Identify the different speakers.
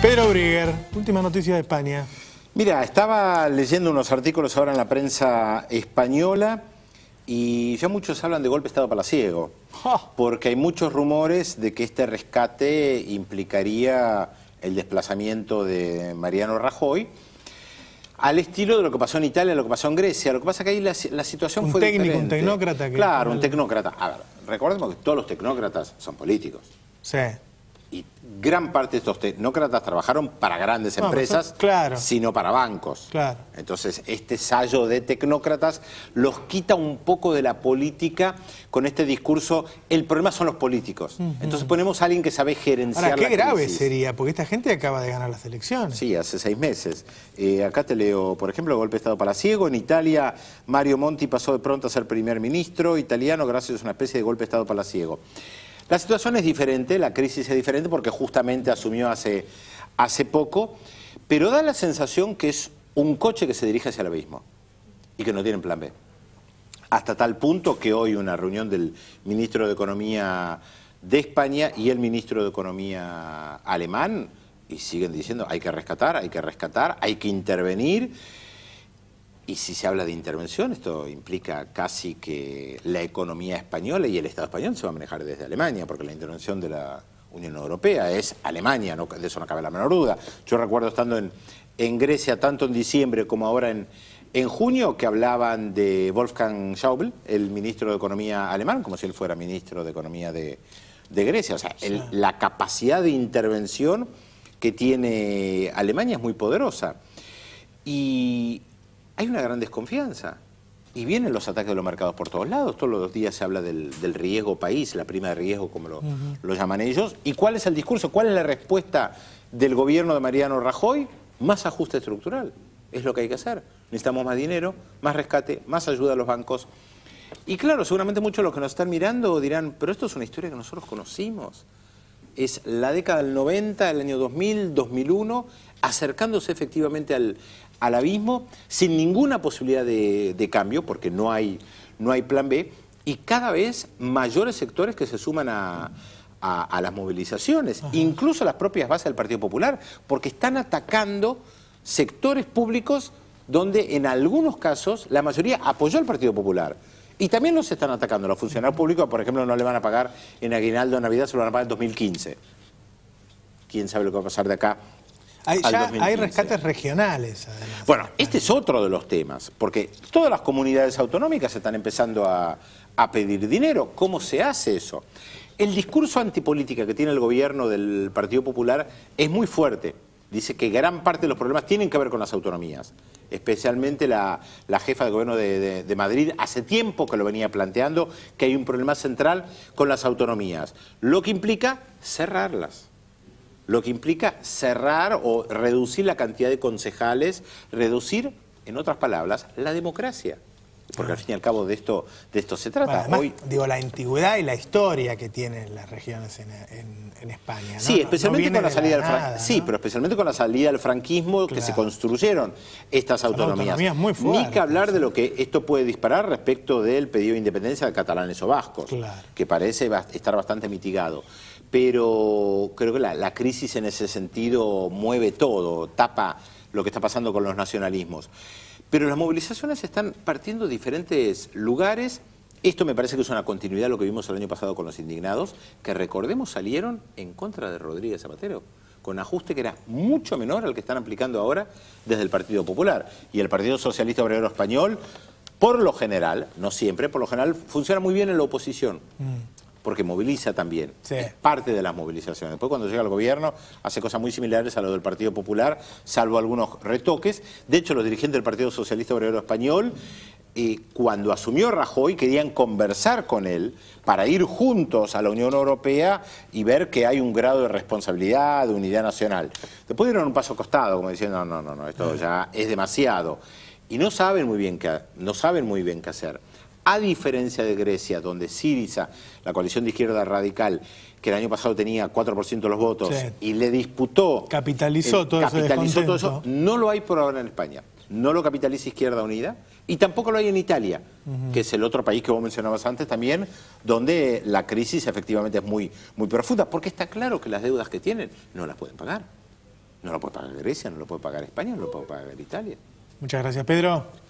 Speaker 1: Pedro Brieger, última noticia de España. Mira, estaba leyendo unos artículos ahora en la prensa española y ya muchos hablan de golpe Estado palaciego, porque hay muchos rumores de que este rescate implicaría el desplazamiento de Mariano Rajoy, al estilo de lo que pasó en Italia, lo que pasó en Grecia. Lo que pasa es que ahí la, situación fue Un técnico, un tecnócrata. claro, un tecnócrata. A ver, recordemos que todos los tecnócratas son políticos. Sí y gran parte de estos tecnócratas trabajaron para grandes empresas, eh, sino para bancos. Claro. Entonces, este sallo de tecnócratas los quita un poco de la política con este discurso, el problema son los políticos. Entonces ponemos a alguien que sabe gerenciar Ahora, qué grave sería, porque esta gente acaba de ganar las elecciones. Sí, hace seis meses. Eh, acá te leo, por ejemplo, golpe de Estado palaciego En Italia, Mario Monti pasó de pronto a ser primer ministro italiano gracias a una especie de golpe de Estado palaciego la situación es diferente, la crisis es diferente porque justamente asumió hace, hace poco, pero da la sensación que es un coche que se dirige hacia el abismo y que no tiene plan B. Hasta tal punto que hoy una reunión del ministro de Economía de España y el ministro de Economía alemán, y siguen diciendo hay que rescatar, hay que rescatar, hay que intervenir. Y si se habla de intervención, esto implica casi que la economía española y el Estado español se van a manejar desde Alemania, porque la intervención de la Unión Europea es Alemania, no, de eso no cabe la menor duda. Yo recuerdo estando en, en Grecia, tanto en diciembre como ahora en, en junio, que hablaban de Wolfgang Schauble, el ministro de Economía alemán, como si él fuera ministro de Economía de, de Grecia. O sea, la capacidad de intervención que tiene Alemania es muy poderosa. Y hay una gran desconfianza. Y vienen los ataques de los mercados por todos lados. Todos los días se habla del, riesgo país, la prima de riesgo, como lo, lo, llaman ellos. ¿Y cuál es el discurso? ¿Cuál es la respuesta del gobierno de Mariano Rajoy? Más ajuste estructural. Es lo que hay que hacer. Necesitamos más dinero, más rescate, más ayuda a los bancos. Y claro, seguramente muchos de los que nos están mirando dirán, pero esto es una historia que nosotros conocimos es la década del 90, el año 2000, 2001, acercándose efectivamente al, abismo sin ninguna posibilidad de, de cambio, porque no hay, no hay plan B, y cada vez mayores sectores que se suman a, las movilizaciones, incluso las propias bases del Partido Popular, porque están atacando sectores públicos donde en algunos casos la mayoría apoyó al Partido Popular. Y también los están atacando. Los funcionarios públicos, por ejemplo, no le van a pagar en aguinaldo Navidad, se lo van a pagar en 2015. ¿Quién sabe lo que va a pasar de acá? Hay, hay rescates regionales, Bueno, este es otro de los temas, porque todas las comunidades autonómicas están empezando a, a pedir dinero. ¿Cómo se hace eso? El discurso antipolítica que tiene el gobierno del Partido Popular es muy fuerte dice que gran parte de los problemas tienen que ver con las autonomías, especialmente la, jefa de gobierno de, Madrid hace tiempo que lo venía planteando, que hay un problema central con las autonomías, lo que implica cerrarlas, lo que implica cerrar o reducir la cantidad de concejales, reducir, en otras palabras, la democracia. Porque al fin y al cabo de esto, de esto se trata. Digo, la antigüedad y la historia que tienen las regiones en, España. Sí, especialmente con la salida Sí, pero especialmente con la salida del franquismo que se construyeron estas autonomías. muy Ni que hablar de lo que esto puede disparar respecto del pedido de independencia de catalanes o vascos, que parece estar bastante mitigado pero creo que la, crisis en ese sentido mueve todo, tapa lo que está pasando con los nacionalismos. Pero las movilizaciones están partiendo de diferentes lugares. Esto me parece que es una continuidad de lo que vimos el año pasado con los indignados, que recordemos salieron en contra de Rodríguez Zapatero con ajuste que era mucho menor al que están aplicando ahora desde el Partido Popular. Y el Partido Socialista Obrero Español, por lo general, no siempre, por lo general funciona muy bien en la oposición. Mm porque moviliza también. Es parte de las movilizaciones. Después cuando llega al gobierno hace cosas muy similares a lo del Partido Popular, salvo algunos retoques. De hecho, los dirigentes del Partido Socialista Obrero Español, eh, cuando asumió Rajoy, querían conversar con él para ir juntos a la Unión Europea y ver que hay un grado de responsabilidad, de unidad nacional. Después dieron un paso costado, como diciendo, no, no, no, esto ya es demasiado. Y no saben muy bien qué, no saben muy bien qué hacer. A diferencia de Grecia, donde Siriza, la coalición de izquierda radical, que el año pasado tenía 4% de los votos y le disputó... Capitalizó, todo, capitalizó todo eso. No lo hay por ahora en España. No lo capitaliza Izquierda Unida y tampoco lo hay en Italia, que es el otro país que vos mencionabas antes también, donde la crisis efectivamente es muy, muy profunda, porque está claro que las deudas que tienen no las pueden pagar. No lo puede pagar Grecia, no lo puede pagar España, no lo puede pagar Italia. Muchas gracias, Pedro.